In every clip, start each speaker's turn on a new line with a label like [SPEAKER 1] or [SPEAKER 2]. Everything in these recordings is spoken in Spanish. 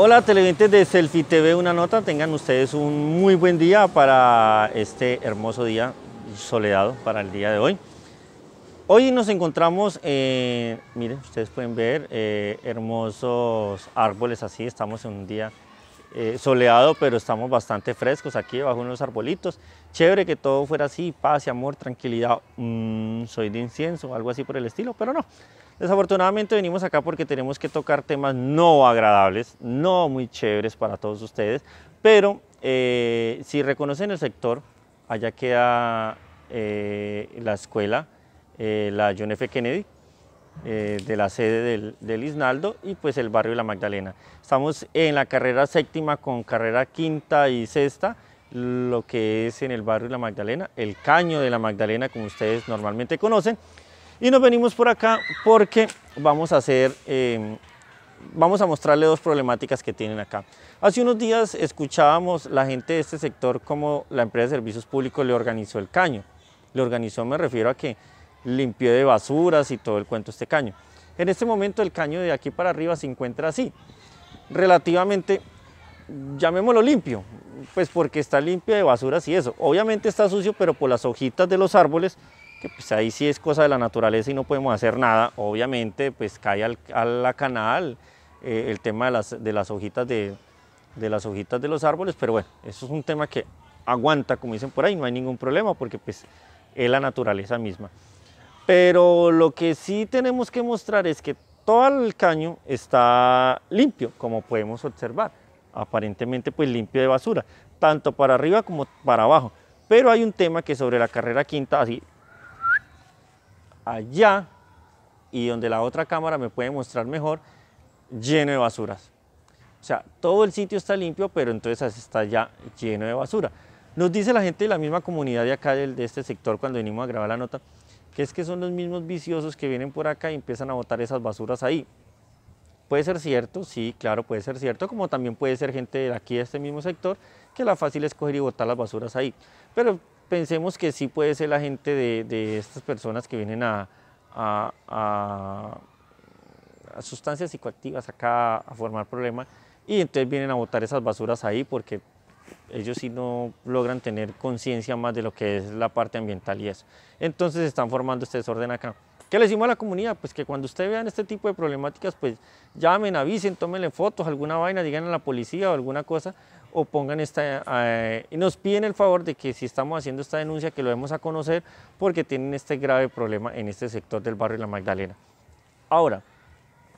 [SPEAKER 1] Hola televidentes de Selfie TV, una nota, tengan ustedes un muy buen día para este hermoso día soledado para el día de hoy. Hoy nos encontramos, en, eh, miren, ustedes pueden ver eh, hermosos árboles así, estamos en un día eh, soleado, pero estamos bastante frescos aquí bajo unos arbolitos. Chévere que todo fuera así, paz y amor, tranquilidad, mm, soy de incienso, algo así por el estilo, pero no. Desafortunadamente venimos acá porque tenemos que tocar temas no agradables, no muy chéveres para todos ustedes, pero eh, si reconocen el sector, allá queda eh, la escuela, la John F. Kennedy, eh, de la sede del, Isnaldo y pues el barrio de La Magdalena. Estamos en la carrera séptima con carrera quinta y sexta, lo que es en el barrio de La Magdalena, el caño de La Magdalena como ustedes normalmente conocen. Y nos venimos por acá porque vamos a hacer... Em, vamos a mostrarle dos problemáticas que tienen acá. Hace unos días escuchábamos la gente de este sector como la empresa de servicios públicos le organizó el caño. Le organizó me refiero a que limpio de basuras y todo el cuento este caño. En este momento el caño de aquí para arriba se encuentra así, relativamente, llamémoslo limpio, pues porque está limpio de basuras y eso. Obviamente está sucio, pero por las hojitas de los árboles, que pues ahí sí es cosa de la naturaleza y no podemos hacer nada, obviamente pues cae al, a la canal eh, el tema de las, hojitas de, de las hojitas de los árboles, pero bueno, eso es un tema que aguanta, como dicen por ahí, no hay ningún problema porque pues es la naturaleza misma. Pero lo que sí tenemos que mostrar es que todo el caño está limpio, como podemos observar. Aparentemente pues limpio de basura, tanto para arriba como para abajo. Pero hay un tema que sobre la carrera quinta, así, allá, y donde la otra cámara me puede mostrar mejor, lleno de basuras. O sea, todo el sitio está limpio, pero entonces está ya lleno de basura. Nos dice la gente de la misma comunidad de acá, de este sector, cuando venimos a grabar la nota, que es que son los mismos viciosos que vienen por acá y empiezan a botar esas basuras ahí. Puede ser cierto, sí, claro, puede ser cierto, como también puede ser gente de aquí, de este mismo sector, que la fácil es coger y botar las basuras ahí. Pero pensemos que sí puede ser la gente de, estas personas que vienen a, a sustancias psicoactivas acá a formar problema, y entonces vienen a botar esas basuras ahí porque ellos sí no logran tener conciencia más de lo que es la parte ambiental y eso. Entonces están formando este desorden acá. ¿Qué le decimos a la comunidad? Pues que cuando ustedes vean este tipo de problemáticas, pues llamen, avisen, tómenle fotos, alguna vaina, digan a la policía o alguna cosa, o pongan esta... Eh, y nos piden el favor de que si estamos haciendo esta denuncia, que lo demos a conocer, porque tienen este grave problema en este sector del barrio La Magdalena. Ahora,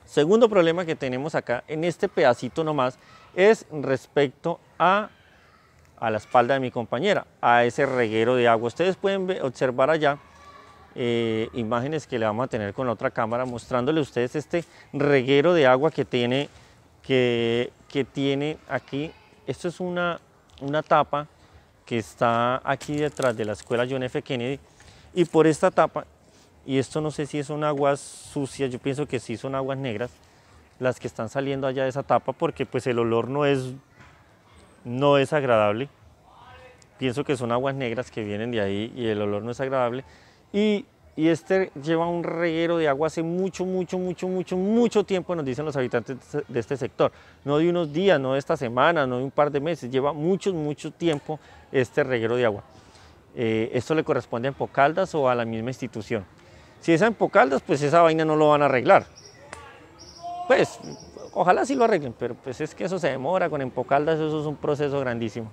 [SPEAKER 1] segundo problema que tenemos acá, en este pedacito nomás, es respecto a a la espalda de mi compañera, a ese reguero de agua. Ustedes pueden observar allá eh, imágenes que le vamos a tener con la otra cámara mostrándole a ustedes este reguero de agua que tiene, que, que tiene aquí. Esto es una, una tapa que está aquí detrás de la escuela John F. Kennedy y por esta tapa, y esto no sé si son aguas sucias, yo pienso que sí son aguas negras, las que están saliendo allá de esa tapa porque pues el olor no es no es agradable. Pienso que son aguas negras que vienen de ahí y el olor no es agradable. Y, este lleva un reguero de agua hace mucho, mucho, mucho, mucho, mucho tiempo, nos dicen los habitantes este, de este sector. No de unos días, no de esta semana, no de un par de meses. Lleva mucho, mucho tiempo este reguero de agua. Eh, esto le corresponde a Empocaldas o a la misma institución. Si es a Empocaldas, pues esa vaina no lo van a arreglar. Pues ojalá sí lo arreglen, pero pues es que eso se demora, con Empocaldas eso es un proceso grandísimo.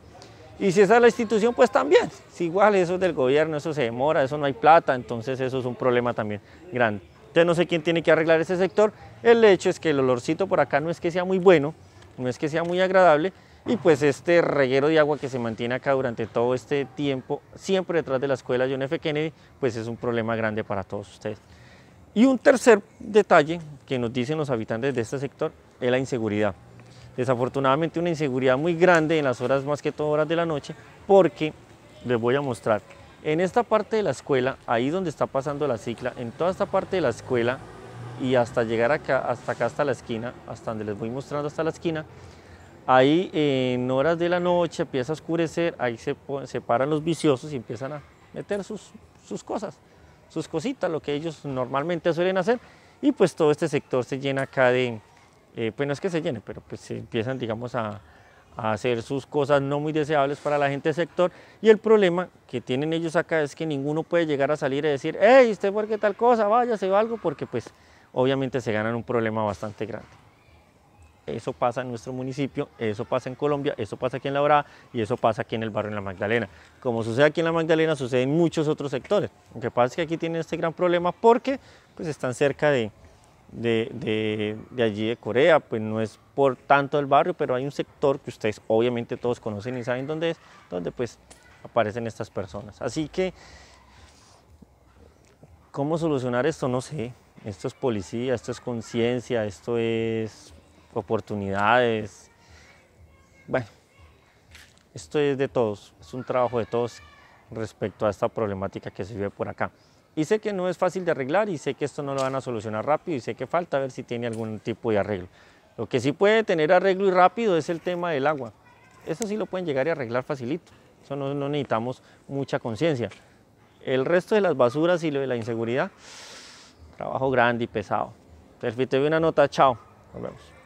[SPEAKER 1] Y si esa es la institución, pues también, si igual eso es del gobierno, eso se demora, eso no hay plata, entonces eso es un problema también grande. Entonces no sé quién tiene que arreglar ese sector, el hecho es que el olorcito por acá no es que sea muy bueno, no es que sea muy agradable, y pues este reguero de agua que se mantiene acá durante todo este tiempo, siempre detrás de la escuela John F. Kennedy, pues es un problema grande para todos ustedes. Y un tercer detalle que nos dicen los habitantes de este sector es la inseguridad. Desafortunadamente una inseguridad muy grande en las horas, más que todo horas de la noche, porque les voy a mostrar. En esta parte de la escuela, ahí donde está pasando la cicla, en toda esta parte de la escuela y hasta llegar acá, hasta acá, hasta la esquina, hasta donde les voy mostrando hasta la esquina, ahí en horas de la noche empieza a oscurecer, ahí se, se paran los viciosos y empiezan a meter sus, sus cosas, sus cositas, lo que ellos normalmente suelen hacer, y pues todo este sector se llena acá de, eh, pues no es que se llene, pero pues se empiezan, digamos, a, hacer sus cosas no muy deseables para la gente del sector. Y el problema que tienen ellos acá es que ninguno puede llegar a salir y decir, hey, usted por qué tal cosa, váyase va algo, porque pues obviamente se ganan un problema bastante grande. Eso pasa en nuestro municipio, eso pasa en Colombia, eso pasa aquí en La Brava y eso pasa aquí en el barrio en La Magdalena. Como sucede aquí en La Magdalena, sucede en muchos otros sectores. Lo que pasa es que aquí tienen este gran problema porque pues están cerca de, de, allí de Corea, pues no es por tanto el barrio, pero hay un sector que ustedes obviamente todos conocen y saben dónde es, donde pues aparecen estas personas. Así que, ¿cómo solucionar esto? No sé. Esto es policía, esto es conciencia, esto es oportunidades. Bueno, esto es de todos, es un trabajo de todos respecto a esta problemática que se vive por acá. Y sé que no es fácil de arreglar y sé que esto no lo van a solucionar rápido y sé que falta ver si tiene algún tipo de arreglo. Lo que sí puede tener arreglo y rápido es el tema del agua. Eso sí lo pueden llegar y arreglar facilito. Eso no, necesitamos mucha conciencia. El resto de las basuras y lo de la inseguridad, trabajo grande y pesado. Perfecto, una nota, chao. Nos vemos.